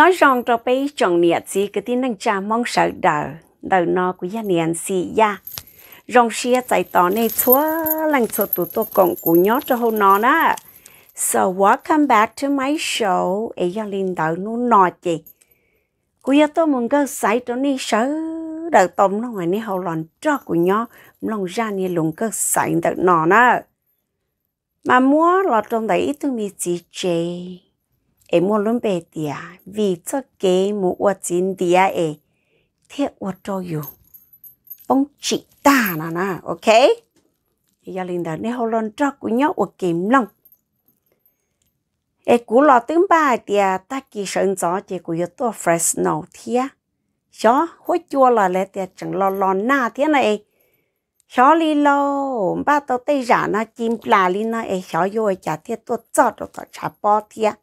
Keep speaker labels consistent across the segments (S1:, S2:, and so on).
S1: nhớ rằng cho bé trong nè gì cái tin năng cha mong sợ đời đời nó của gia niên gì ya rong xia chạy tỏ này chúa lăng chúa tụ tôi còn của nhớ cho hôm nó đó so welcome back to my show ấy gia linh đời nó nọ chị của gia tôi muốn cơ sai cho ni sợ đời tôm nó ngoài ni hậu lòn cho của nhớ lòng ra ni luôn cơ sai đời nọ đó mà mua lọt trong đấy tôi mi chỉ chơi em mua luôn bề tía vì cho kế mua ở trên tía ấy thế ở cho dù bông chỉ ta nè nè ok thì gia đình đó nếu hầu lần cho của nhau ở kiếm lòng ấy cú lọ tướng ba tía ta kỳ sơn gió chỉ của to fresh Fresno thía chó hối chua là lẽ tía chẳng lo lo na thế này chó li lo ba tao tây giả na chim là li na ấy chó vô chả thiết tôi cho tôi chả bỏ thiệt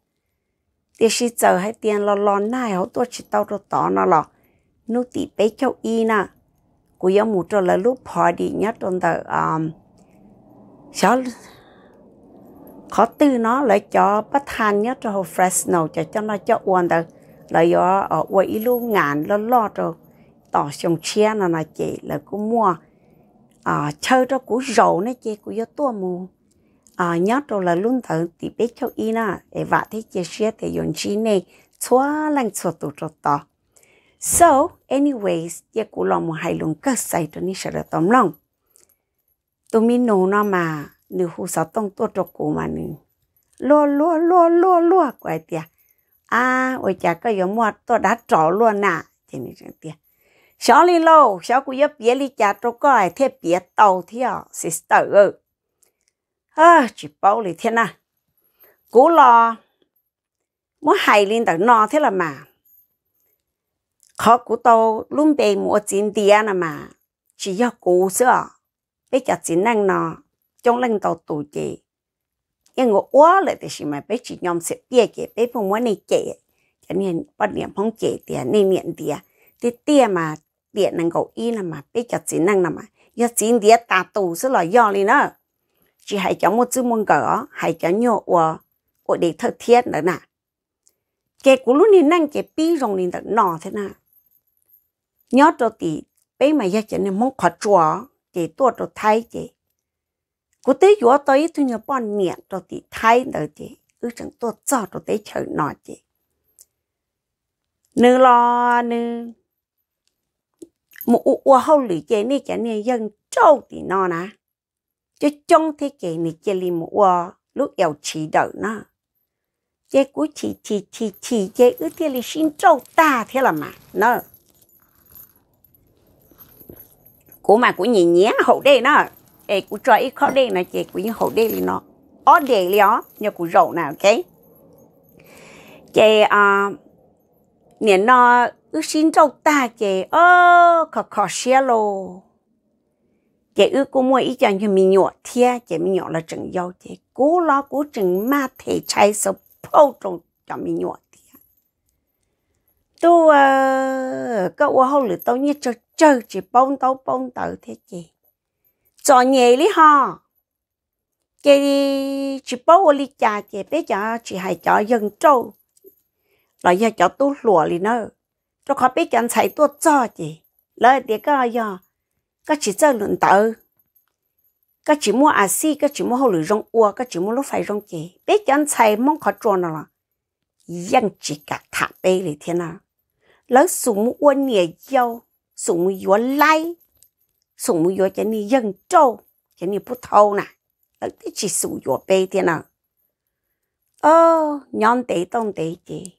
S1: tiền sĩ chờ hai tiền lo lo nai hậu tôi chỉ tao rồi tỏ nó lọ nô tỉ bé châu y na, cú yếu mù cho là lúc họ đi nhất trong tờ um, cháu khó tư nó lại cho bất than nhất cho hồ Fresno cho cho nó cho uốn tờ lại do ở uôn ý lúc ngàn lo lo rồi tỏ xong chia nó là chị là cú mua à chơi cho cú rầu này chị cú yếu tua mù à nhớ đồ là luôn thử thì biết cho y na để vạ thế chia sẻ thì dùng chi này xóa lăng xóa tụ cho to so anyways giờ cụ lòng một hai luôn cơ sai cho nên sẽ là tóm lòng Tôi mình nấu nó mà nếu hú sao tông tuột cho cụ mà nữ lúa lúa lúa lúa lúa quậy tiệt à ôi chả cái giống mua tôi đã trỏ luôn nà thì nữ chẳng tiệt xóa li lô xóa cụ giúp bia li chả trâu coi thế bia tàu thiệt sister à chỉ bao lì thiên à cú lo muốn hay lên tận nọ thế là mà khó cú tàu luôn bề mua chín tiền là mà chỉ cho cú sữa bây giờ chín năng nọ trong lần tàu tù chị nhưng ngộ quá lại thì mà bây chỉ nhóm sẽ bia kể bây phong muốn này kể cho nên bắt niệm phong kể tiền nên niệm tiền thì tiền mà tiền năng cầu y mà bây giờ chín năng là mà giờ chín tiền tà tù sữa là nữa chỉ hãy cho một chữ mông gỡ hãy cho nhộ ở ở để thật thiết nữa nè cái cú lúc này năng cái bi rong này đặt nọ thế nè nhớ cho tí bây mà giờ cho nên mong khó chua cái tua cho thay cái cú tới chỗ tới tôi nhớ bọn miệng cho tí thay nữa cái ư chẳng tua cho cho tới chờ nọ cái nữ lo nữ một u u hậu lì cái này cái này dân trâu thì nọ nè chứ trong thế kỷ này chỉ li một wa lúc yêu chỉ đợi nó chế cú chỉ chỉ chỉ chỉ chế ư thế li sinh trâu ta thế là mà nó cú mà cú nhìn nhé hậu đây nó ê cú cho ít khó đây này chế cú như hậu đây li nó ó đề li ó nhờ cú rậu nào ok chế à ờ, nè nó ư sinh trâu ta chế ơ khó khó xia lô chị ước cô mua ý cho như mình nhỏ thia chị mình nhỏ là chừng giàu chị cố lo cố chừng ma thể chạy sập bao trong cho mình nhỏ thia tu à có ô hậu lửa tao như cho chơi chị bông tao bông tao thế chị cho nhẹ lý ha, chị chị bông ô lý cha chị bé cho chị hay cho dân Châu, là giờ cho tu lùa lý nữa cho khó biết chẳng chạy tu cho chị lời thì cái gì các chỉ cho luận tờ các chỉ mua à si các chỉ mua hậu lửa rong ua các chỉ mua lúc phải rong kì bé chán chạy mong khó tròn là dân chỉ cả thả bé lì thế nào lỡ sủng mua ua nhẹ dâu sủng mua yếu lai sủng mua yếu cho ni dân trâu cho ni bút thâu nè lỡ chỉ sủng yếu bê thế nào ơ, nhon tế tông tế chị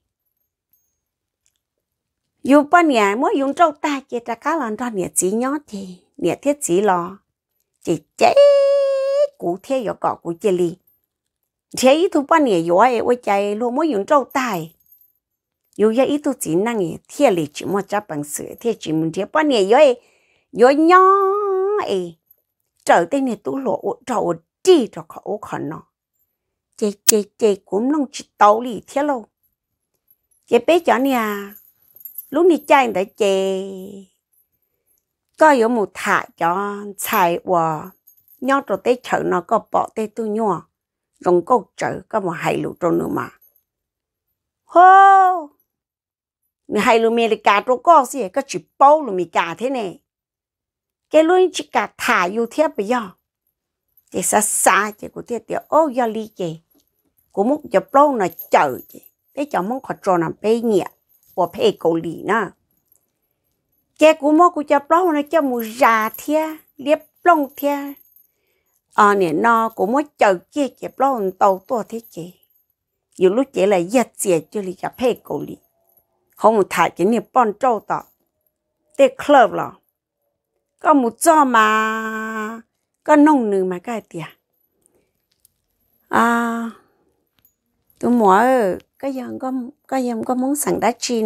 S1: dùng bao nhiêu mỗi dùng trâu ta chỉ ta cá lần đó nhiệt chỉ nhó thì nhiệt thiết chỉ lo chỉ chế cụ thế có cọ cụ chế li chế ít thu bao nhiêu yo ai ôi chạy luôn mỗi dùng trâu tài yo ya ít thu chỉ năng nhiệt thiết li chỉ mua chấp bằng sửa thiết chỉ muốn thiết bao nhiêu yo ai yo nhó ai trở tên này tú lộ trâu đi cho khó khó nó chế chế chế cũng nông chỉ tàu li thiết lâu chế bé chó nè lúc này chạy đã chê có yếu một thả cho chạy và nhau rồi tới chợ nó có bỏ tới tu nhua rồng câu chợ có một hai lũ trâu nữa mà hô người hai lũ mì là cả trâu có gì có chỉ bao lũ mì cả thế này cái luôn chỉ cả thả yêu thiếp bây giờ thì xa xa chỉ có thiệt thì ô do ly kì của múc cho bao nó chợ chỉ để cho mong khó trâu nằm bê nhiệt 我配狗理呢。cái cú mò cú chập lót nó cho mù già thia liếp lông thia à nè nó cú mò chờ kia chập lót tàu tua thế chị nhiều lúc chị là giật chị cho lì gặp hệ cổ lì không một cái niệm bon trâu tỏ tê club lọ có một cho mà có nông nữ mà cái tiệt à tôi muốn cái giờ có cái giờ có muốn sẵn đá chi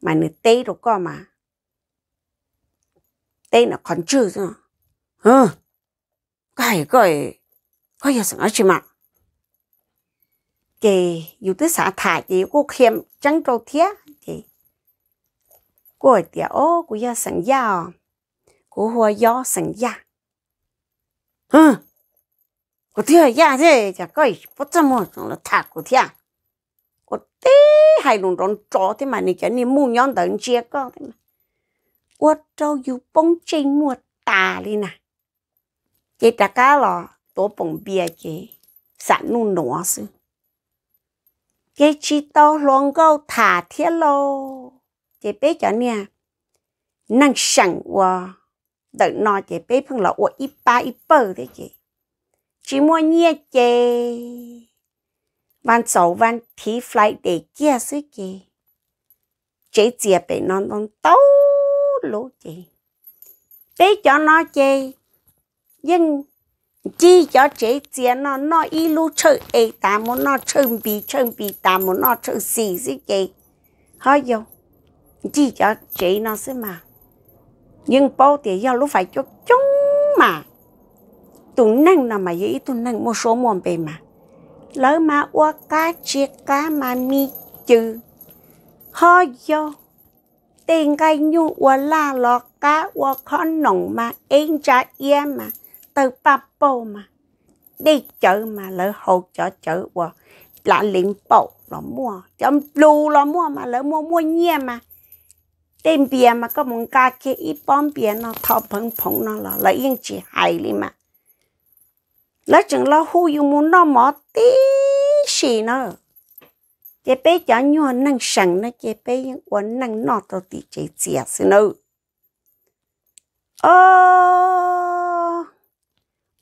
S1: mà nửa tê rồi có mà tê nó còn chưa rồi hừ cái cái cái giờ sẵn đá chi mà kì dù xã thải thì cô khiêm trắng trâu thiếc thì cô ở tiệt giờ sẵn giờ à. cô hoa gió sẵn giờ hừ 我听呀，这这个不怎么弄了，太苦听。có té hai lùng rong trò thế mà này cho nên mua nhon tận chia con thế mà ua trâu dù bông chênh mua tà đi nè chị ta cá lò tổ bông bia chị sẵn nu nổ sư chị chỉ tao luôn gâu thả thiết lô chị bé cho nè năng sẵn qua đợi nọ chị bé phân là ua ít ba ít bơ thế chị chỉ mua nhẹ chị วันสองวันที่ไฟล์เด็กเกี้ยสิกีเจ๊เจียไปนอนตรงเต้าลูกจีเจ๊จะนอนเจยังจีจะเจ๊เจียนอนนอนอีลูกเชื่อเอตามุนนอนเชื่อบีเชื่อบีตามุนนอนเชื่อสี่สิกีเฮ้ยโยจีจะเจ๊นอนสิมายังโป้เดี๋ยวลูกไฟจุกจุ้งมาตุนั่งนะมาเยอะตุนั่งมัวโซมัวไปมา lỡ mà ua cá chia cá mà mi chữ ho yo tiền cái nhu ua la lọ cá ua con nồng mà em cha yên mà từ papo mà đi chợ mà lỡ hậu chợ chợ ua là liền bộ nó mua chấm lu nó mua mà lỡ mua mua nhẹ mà tên bia mà có một cá kia ít bom bia nó thọ phồng phồng nó là lỡ yên chỉ hài đi mà lỡ chừng lỡ hú yêu muốn nó mỏ tí xì nó chế bé cho nhỏ năng sẵn nó chế bé quấn năng nọ tao tí chế chè xin nó ơ,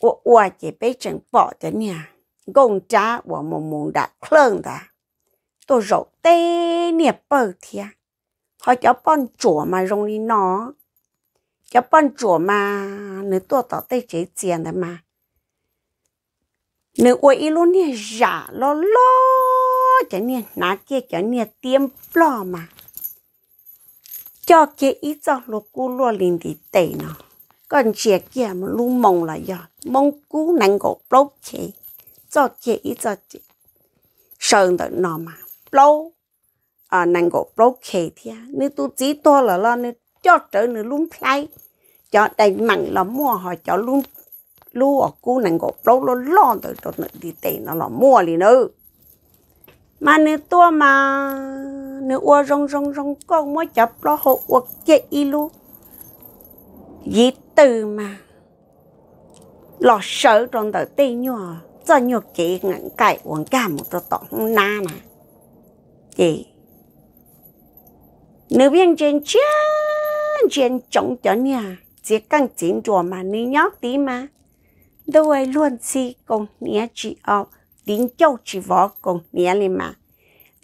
S1: ô ô chế bé chẳng bỏ cho nha gông trá của một mùng đã khơn ta tôi rậu tê nè bờ thia họ cho con chùa mà rong đi nó cho con chùa mà nếu tôi tỏ tê chế tiền mà nếu ôi ít luôn nè giả lo lo chả nè nà kia cho nên tiêm lo mà cho kia ít cho lô cú lô liền thì tệ nó còn chia kia mà lu mong là giờ mong cú nắng gỗ lâu chế cho kia ít cho chị sơn đợi nó mà lâu à nắng gỗ lâu chế thì nếu tu chỉ to là lo nếu cho trở nữa luôn play cho đầy mặn là mua họ cho luôn lu ở cú nàng gọt lâu lâu lo tới cho nữ đi tệ nó là mua liền nữa mà nữ tua mà nữ ua rong rong rong con mới chập lo hộ ua kia y lu dĩ từ mà lo sợ trong tờ tê nhỏ cho nhiều kỹ ngắn cài uống cả một tờ tỏ không na nè chị nữ viên trên chiến trên chống cho nhà chỉ cần chỉnh chùa mà nữ nhóc tí mà đâu ai luôn chỉ cùng nghĩa chỉ ở đến châu chỉ võ cùng nghĩa lên mà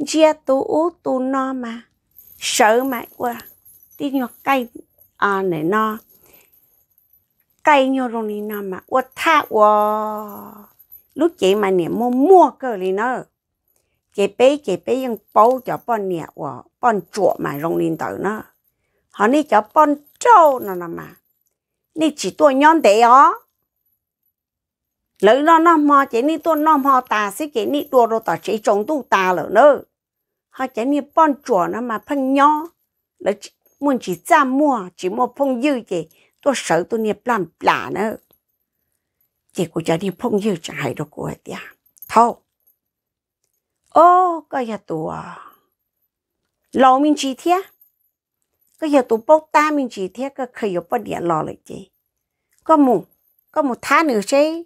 S1: chia tu ú tu no mà sợ mãi quá đi nhọ cây à này nó, cây nhọ rồi này nó mà quá tha quá lúc chị mà nè mua mua cơ đi nó chị bé chị bao cho bọn nè quá bọn chuột mà rồi này tới nó họ đi cho bọn trâu nó mà nên chỉ tôi nhon để ó lấy nó nó mò chỉ ni tôi nó mò ta sẽ chỉ ni đùa đồ ta chỉ trồng tu ta lỡ nơ họ chỉ ni bon chùa nó mà phân nhỏ lấy muốn chỉ ra mua chỉ mua phong dư chỉ tôi sợ tôi nghiệp làm lạ nữa chỉ của cho đi phong dư chẳng hay đâu của tia thôi ô cái giờ tụi lâu mình chỉ thế cái giờ tụi bốc ta mình chỉ thế cái khởi yếu bắt điện lò lại chị có mù có một tháng nữa chứ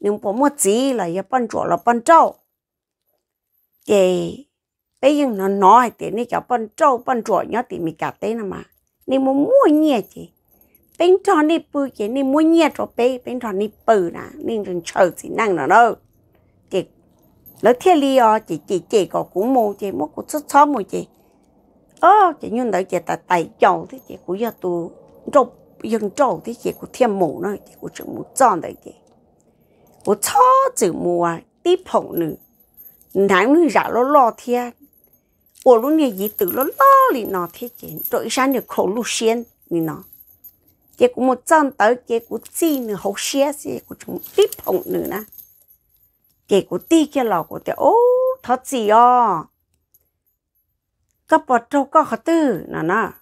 S1: nhưng bố mua gì là giờ bán chỗ là bán trâu thì bây giờ nó nói thì nó cho bán trâu bán chỗ nhớ thì mình cả tên mà nên muốn mua nhẹ chứ, bên tròn đi bự chị nên mua nhẹ cho bé bên tròn đi bự nè nên đừng chờ chị năng nó đâu chị lỡ thiết lý ó chỉ chỉ chỉ có cũng mua chứ, mua cũng xuất xóm mua chứ, ơ chị nhưng đợi chị tại tại chầu thì chị cũng giờ tu trâu dân trâu thì chị cũng thêm mù nữa chị cũng chừng mù tròn đấy chị bố cho chữ mùa tí nữ nàng nữ giả lo lo thiên bố lúc này gì tự lo lo lì nó thế chứ rồi ra nữa khổ lu xiên lì nó chị cũng một chân tới chị cũng nữ nè chị cũng tí kia lò của ô thật gì à có bỏ có khó tư nó nó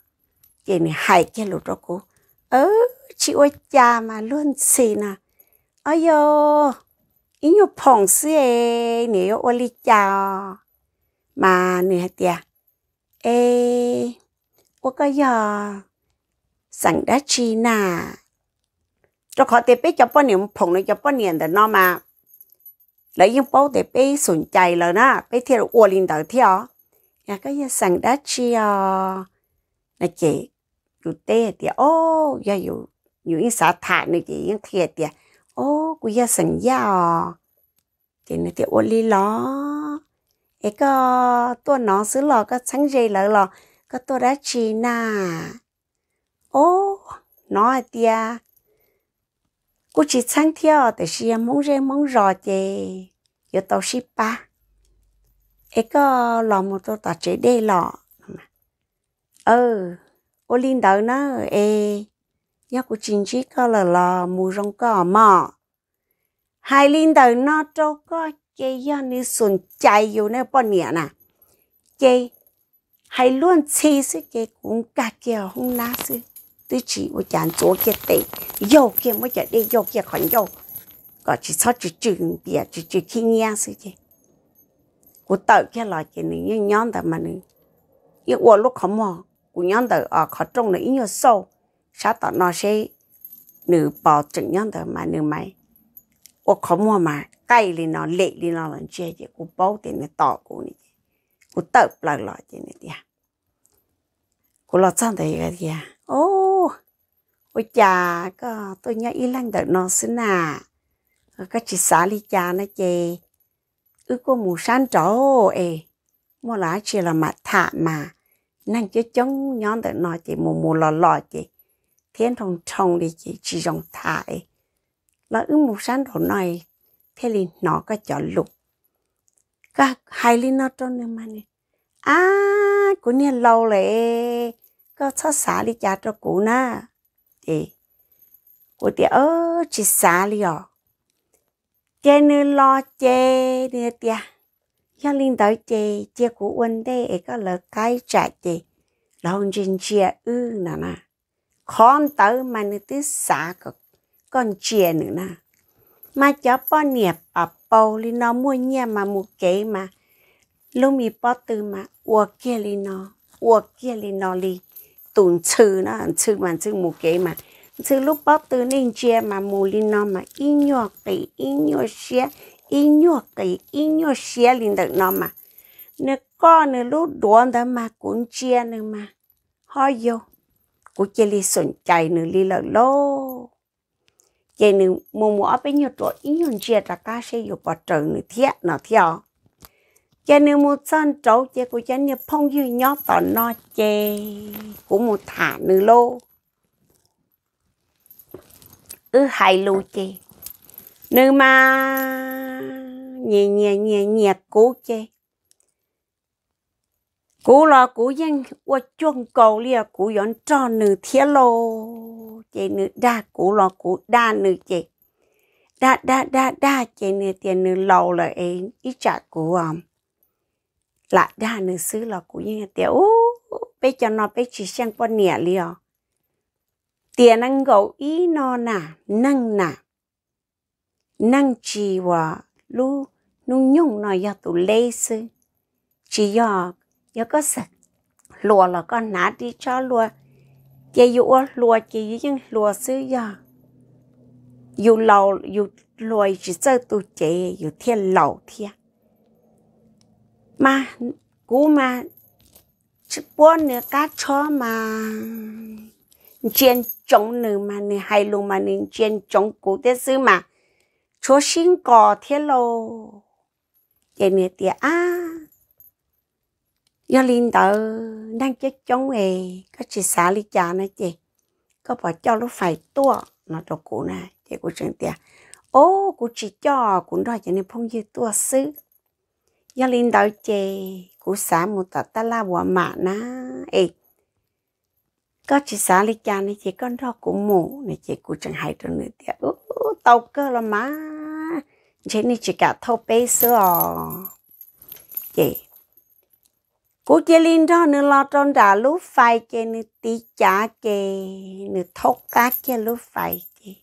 S1: này hại kia lụt đó cô ơ chị ơi cha mà luôn xì nè อยอินยูผ่องเสียเนี่ยโอลิจาามเเเนีียยดวะขอเตเป้จะป้อนเนี่ยผงเลยจะป้อนเนี่ยแต่นอมาแล้วยิ่งป้อเตเป้สนใจแล้วนะไปเที่ยวอวลินเตอเที่ยวอยากก็ยังสั่งดัชเชียนะเจอยู่เต้เตียโอ้ยอยู่อยู่อินสาถานี่เจยังเทียเตีย ô quý gia sẵn gia à thì nó tiểu ô lý ló ấy có tua nó xứ lò có sáng dây lỡ lò có tua đã chi na ô nó à tia cô chỉ sáng theo tại xia mong dây mong rò chê giờ tao ship ba ấy có lò một tôi tạt chế đê lò ừ ô linh đỡ nó ê nhớ của chính trị có là là mù rong có mà hai linh đầu nó trâu có chế do ni sùn chạy dù nè bọn nhẹ nè chế hai luôn chi sư chế cũng cả kia không ná sư tôi chỉ vô chán chỗ kia tệ dầu kia mới chạy đi dầu kia còn dầu có chỉ sót chỉ chừng bìa chỉ chỉ khi nghe sư chế của tàu kia là cái này nhon nhon mà này yêu lúc khó mò của nhon tàu ở khó trông này nhiều sâu sao tao nói sẽ nữ bỏ chừng nhân đó mà nữ mày ô khó mua mà cái thì nó lệ thì nó làm chia chứ cô bảo thì nó tỏ cô này cô tập lại lại chứ này đi cô lo chăng thấy cái gì à ô ôi chà có tôi nhớ ý lăng đợi nó xin à các chị xã lý cha nó chê ư cô mù san chỗ ê mua lá chỉ là mặt thả mà năng chứ chống nhóm được nó chỉ mù mù lò lò chị thiên thòng chồng thì chỉ chỉ dòng thải là ưng một sáng đồ này thế thì nó có chọn lục cả hai linh nó cho nên mà này à của nhà lâu lệ có cho xả đi cha cho cụ na thì cụ thì ơ chỉ xả đi ạ chê nữa lo chê nữa tia gia linh tới chê chê của quân đây có lời cái trả chê lòng trình chia ư nà nà con tới mà nữ tí xả cực còn chìa nữa nè mà cháu bó nhẹp ở bầu li nó mua nhà mà mua kế mà lúc mì bó từ mà ua kia li nó ua kia li nó li tụn chư nó chư mà chữ mua kế mà chư lúc bó từ nên chia mà mua li nó mà in nhọ kỳ in nhọ xia in nhọ kỳ in nhọ xia li được nó mà nè con nè lúc đoán đó mà cũng chia nữa mà ho vô cô chê li sổn chạy nữ li lợ lô chê nữ mù mù áp bên nhiều tuổi ít nhiều chia ra ca sẽ dù bỏ trời nữ thiệt nó theo chê nữ mù chân trâu chê cô chê nữ phong dư nhỏ tỏ nó chê của mù thả nữ lô ư hai lô chê nữ mà nhẹ nhẹ nhẹ nhẹ cố chê cú là cú dân qua chuông cầu lia cú yon cho nữ thiết lô chị nữ đa cú là cú đa nữ chị đa đa đa đa chị nữ tiền nữ lâu là em ít trả cú um là đa nữ xứ là cú dân tiền ô bây nó bây chỉ sang qua nẻ lia tiền năng gấu ý nó nà năng nà năng chỉ lu nung nhung nó ya tụ lê sư chỉ ya nhớ có sạch lùa là con nã đi cho lùa chị dụ lùa chị dụ nhưng lùa xứ giờ dù lầu dù lùa chỉ sợ tụ chị dù thiên lầu thiên mà cú mà chỉ bốn nữa cá chó mà chiến chống nữ mà nữ hay luôn mà nữ chiến chống cú thế sư mà chúa sinh cỏ thiên lầu vậy nữa thì à do linh đạo đang chết chống nghề có chị xã lý cha nói chị có bỏ cho lúc phải tua nó đồ cũ nè chị của trường tiền ô của chị cho cũng đòi cho nên phong dư tua sư do linh đạo chị của xã một tờ ta la bỏ mạ ná ê có chị xã lý cha này chị con đó cũng mù này chị của trường hải trường nữa tiền ú tàu cơ là má chị này chị cả thâu bê sữa chị cô chơi linh đó nữa lo trong đã lúc phải kê nữa tí chả kê nữa thóc cá kê lúc phải kê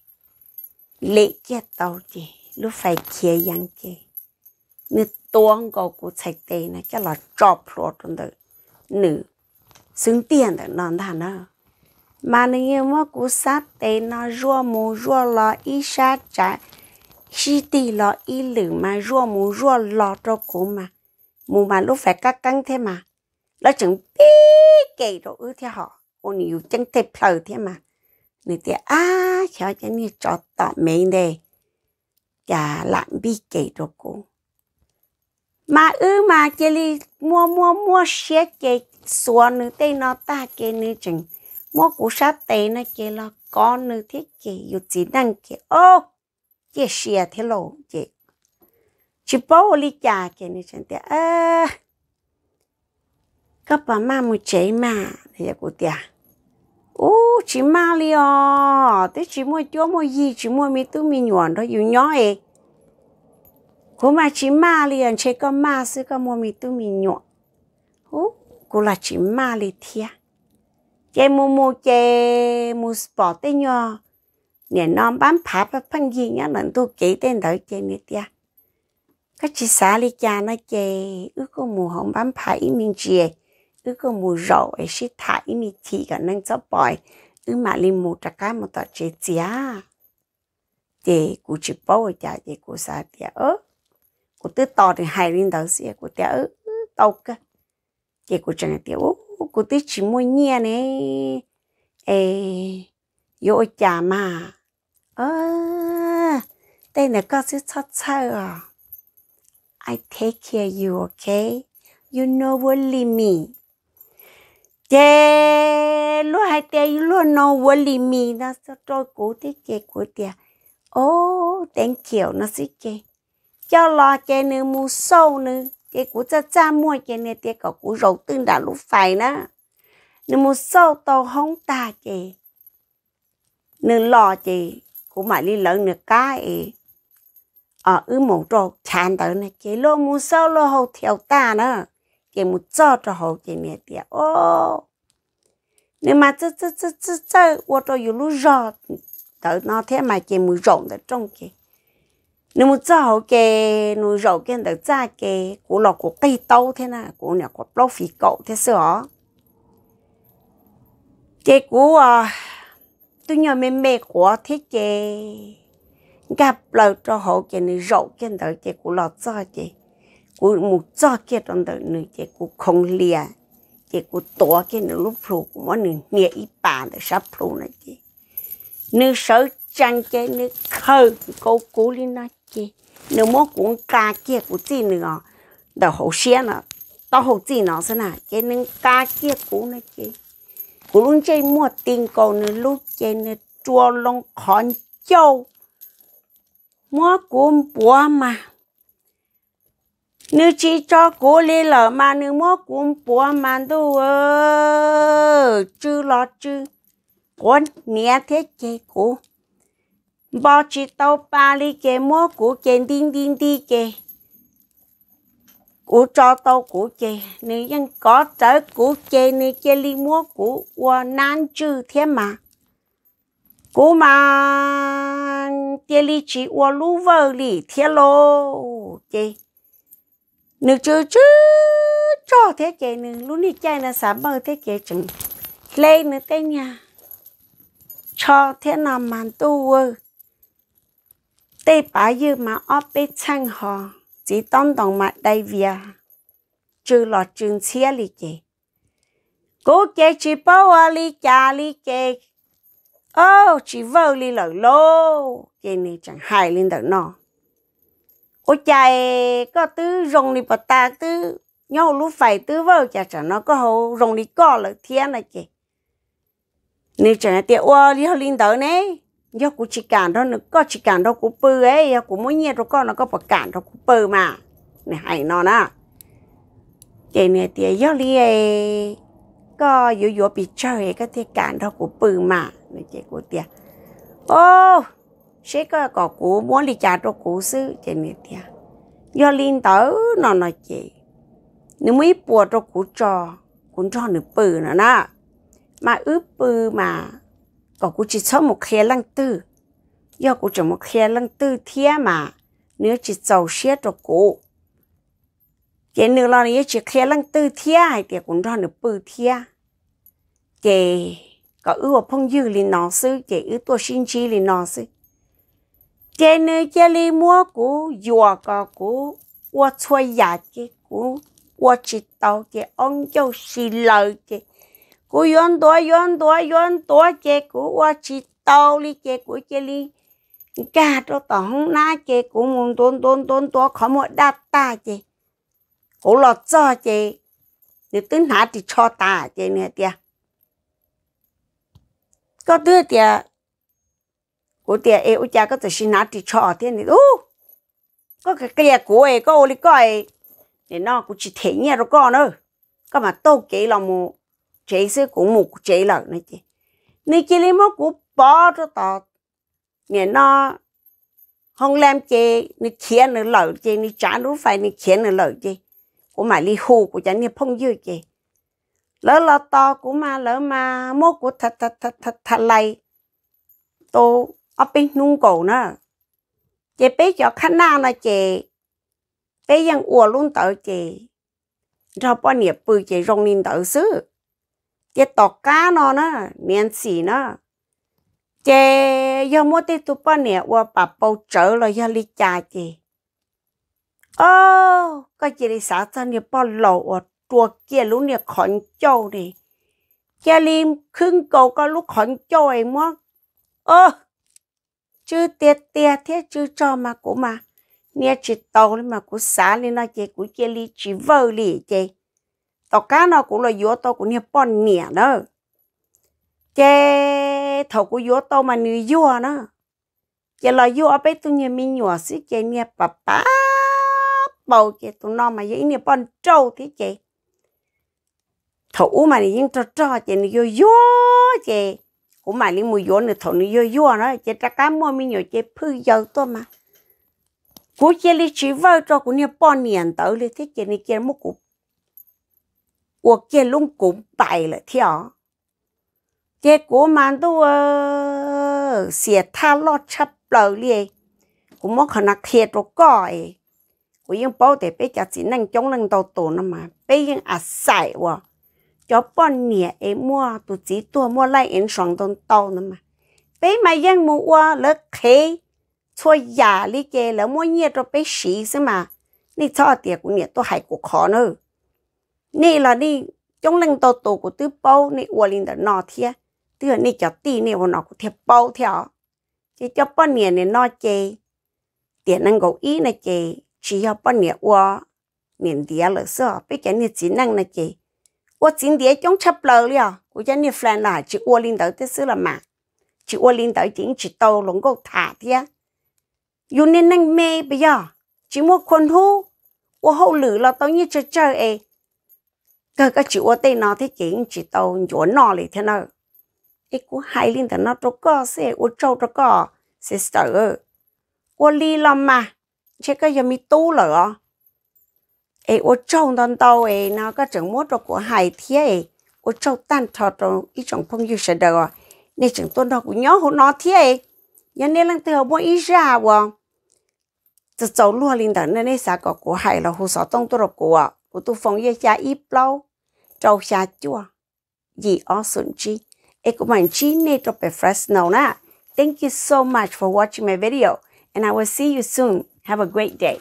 S1: lệ kê tàu kê lúc phải kê yang kê nữa tuông cô cô chạy tê nữa cái là chọc lo trong đó nữ xứng tiền đó nó thà nó mà nếu như mà cô sát tê nó rua mù rua lo ít sát chả chỉ tì lo ít lử mà rua mù rua lo cho cô mà mù mà lúc phải cắt căng thế mà nó chừng tí kì đồ ư thế họ ôn nhiều chân tê phờ thế mà người à cho cho như cho tỏ mấy đề cả lạm bi kì đồ cô mà ư mà chơi đi mua mua mua xe kì xua nữ tê nó ta kì nữ chừng mua củ sát tê nó kì là con nữ thế kì dù chỉ năng kì ô chị xe thế lộ chị chỉ bảo lý cha kì nữ chừng tê à các bà má một chế mà thì giờ cô tia ô chị ma li à thế chị mua chỗ mua gì chị mua mi tu mi nhọn đó dùng nhỏ ấy cô mà chị ma li anh chế con má sư con mua mi tu mi nhọn, ô cô là chị ma li thia chế mua mua chế mua sport thế nhở nhà non bán phá bán phân gì nhá lần tôi kỹ tên đợi chế mi tia các chị xã li cha nó chế ước cô mù hồng bán phá ý mình chị ư có mù rậu ấy xí thả ý mì thị cả nâng cho bòi ư mà li mù trà cá một tọa chế chía chế cụ chỉ bố ở chả chế cụ xa tía ớ cụ tư tò thì hai linh đầu xìa cụ tía ớ tàu cơ chế cụ chẳng tía ú cụ tư chỉ mua nhia nè ê yo chả mà ơ đây là có sự thật sao à I take care of you, okay? You know what leave me chè lo hai tè lo nó vô lì mì nó sẽ trôi cú thế chè của tè ô tèn chiều nó sẽ chè cho lo chè nữa mu sâu nữa chè của cha cha mua chè nè tè cậu của rầu tương đã lúc phải nè nữa mu sâu tàu hông ta chè nữa lo chè của mày đi lợn nữa cá ấy ở ờ, ư một trò chán tới nè chè lo mu sâu lo hậu theo ta nè 给木照着好见面的哦。你嘛这这这这这，我都有路绕，到那天嘛给木绕的中给。你木照好给，你绕给的咋给？我老我给刀天呐，我俩我老肥狗的是哦。结果啊，tôi nhớ mình mẹ của thế kì gặp lại cho họ cái này rậu cái đó cái của lọt ra kì cú mu cho kia trong đời nữ chỉ cú không lìa chỉ cú tổ kia nữ lúc phụ mỗi nữ nhẹ ít bà để sắp phụ này chị nữ sợ chăn chế nữ khơi cô cú lên nó chị nữ muốn cũng ca kia cú gì nữa đầu hậu xe nó tao hậu gì nó xem nào cái nữ ca kia cú này chị cú luôn chơi mua tiền cầu nữ lúc chơi nữ chua lông khón châu mua cú búa mà nữ chỉ cho cô lê lở mà nữ mốt cũng bùa mà đâu ơ chứ lo chứ con nhé thế chế cô bỏ chỉ tàu ba ly chế mốt của chế đinh đinh đi chế cô cho tàu cô chế nữ nhân có trở cô chế nữ chế ly mốt của qua nan chứ thế mà cô mà chế ly chỉ qua lú vợ lì thế lô chế nước chú chú cho thế chế nữ luôn đi chơi là sám bơ thế chế chừng lên nữ tay nhà cho thế nào mà tu ơ tê bà như mà óp bê chăng hò chỉ tông đồng mà đầy vía trừ lo trường xe lì chế cố chế chỉ bảo à lì chà lì chế ô chỉ vô lì lở lô chế này chẳng hài lên đỡ nó ô chạy có tứ rồng đi bà ta tứ nhau lúc phải tứ vào chả chả nó có hậu rồng đi co là thiên này chị nên chả tiệt ô đi hậu linh tới này, do cũng chỉ cản đó nó có chỉ cản đó cũng bự ấy cũng mỗi nhiệt đó con nó có bà cản đó cụ bự mà này hay nó nè chị này tiệt do đi có yếu yếu bị chơi cái tiệt cản đó cũng bự mà này chị cụ tiệt ô sẽ có cổ cũ muốn đi trả cho cũ sư trên miệng tia do linh tớ nó nói chị nếu mới bùa cho cũ trò cú trò nửa bự nữa nè mà ướp bự mà cổ cũ chỉ cho một khe lăng tư do cũ chỉ một khe lăng tư thế mà nếu chỉ giàu xe cho cũ cái nữa là nếu chỉ khe lăng tư thế thì cú trò nửa bự thế chị có ước phong dư liền nó sư chị ước tôi xin chi liền nó sư trên cái chế li mua cũ dùa cò cũ qua xoay giả chế cũ qua chỉ tàu chế ông châu xì lợi cái, cũ yon tua yon tua yon tua chế cũ qua chỉ tàu li cái cũ chế li cả cho tàu không na chế cũ muốn tôn tôn tôn tua khó một đa ta cái, cũ lọt cho cái, nếu tính hạ thì cho ta cái này tia có đứa tia của tiền ấy u cha có thể xin nát thì cho thế này u có cái kia của ấy có ô li coi để nó cũng chỉ thấy nhẹ rồi con nữa các mà tô kỹ là mù, chế sư của mù chế là này chứ này chỉ lấy một của bỏ cho tao nghe nó không làm chế này kia nữa lỡ chế này trả đủ phải này kia nữa lỡ chế của mà li hù của cha này phong dư chế lỡ là to của mà lỡ mà mốt của thật thật thật thật thật lầy tô ở bên nông cổ nữa chị bé cho khăn năng là chị bé yang uổng luôn tới chị rồi bao nhiêu bự chị rong lên tới xứ chị tọt cá nó nữa miếng xì nữa chị giờ mua tê tụ bao nhiêu ua bà bầu trở là giờ đi cha chị ô cái gì đi xã thân đi bao lâu ua tua kia luôn đi khẩn châu đi chị lim khưng cầu có lúc khẩn châu ấy mất ơ chứ tiệt tiệt thế chứ cho mà cũng mà nè chỉ tàu lên mà cũng xả lên nó chơi cũng chơi li chỉ vơ li chơi tàu cá nó cũng là vua tàu cũng nè bọn nè đó chơi thầu của vua tàu mà nữ vua nó chơi là vua bé tụi nhà mình nhỏ xí chơi nè bà bà bầu chơi tụi nó mà vậy nè bọn trâu thế chơi thầu mà nè những trò trò chơi nè vua vua chơi của mày đi mua gió nữa thầu nó vô vô nó chỉ ta cá mua mình nhiều chỉ phư dầu to mà cú chị đi chỉ vợ cho cú nhiều bao niên tới đi thế chỉ đi kia mua cú của kia luôn cú bài là theo Cái cú mà đâu ờ, xia tha lo chấp lời liền cú mua khả năng thiệt rồi coi cú yên bảo để bây giờ chỉ năng chống năng đầu tổ nó mà bây giờ à sai quá cho bọn nè em mua tụ chỉ tua mua lại em sáng tôn tàu nữa mà bé mà dân mua lỡ khé cho nhà lý kê lỡ mua nhẹ cho bé xí xem mà nị cho tiền của nè tôi hay của khó nữa nị là nị trong lần tàu tàu của tư bao nị uo linh đã nọ thia tư là nị cho tì nị uo nọ của thiệp bao theo chỉ cho bọn nè này nọ chê tiền năng gấu ý này chê chỉ cho bọn nè uo nè đĩa lỡ sợ bé cái nè chỉ năng này chê 我今天用吃不了，我叫你回来去窝领导的事了嘛，去窝领导已经去到龙沟塔的，有你能没不要，只么困苦，我后来了到你这这哎，个个去窝对那的给去到我那里的呢，一股海领导那多个是我找着个 sister，我离了嘛，这个也没多了啊。诶，我种到到诶，那个种么着过海天诶，我种蛋炒着一种朋友食的哦，那种多到过鸟好拿天诶，人家人头么一下我，这走路领导那那啥个过海了，后少动多了过，我都风月下一包，照下脚，以而顺之。诶，个蛮之那着被 Fresno 呢。Thank you so much for watching my video and I will see you soon. Have a great day.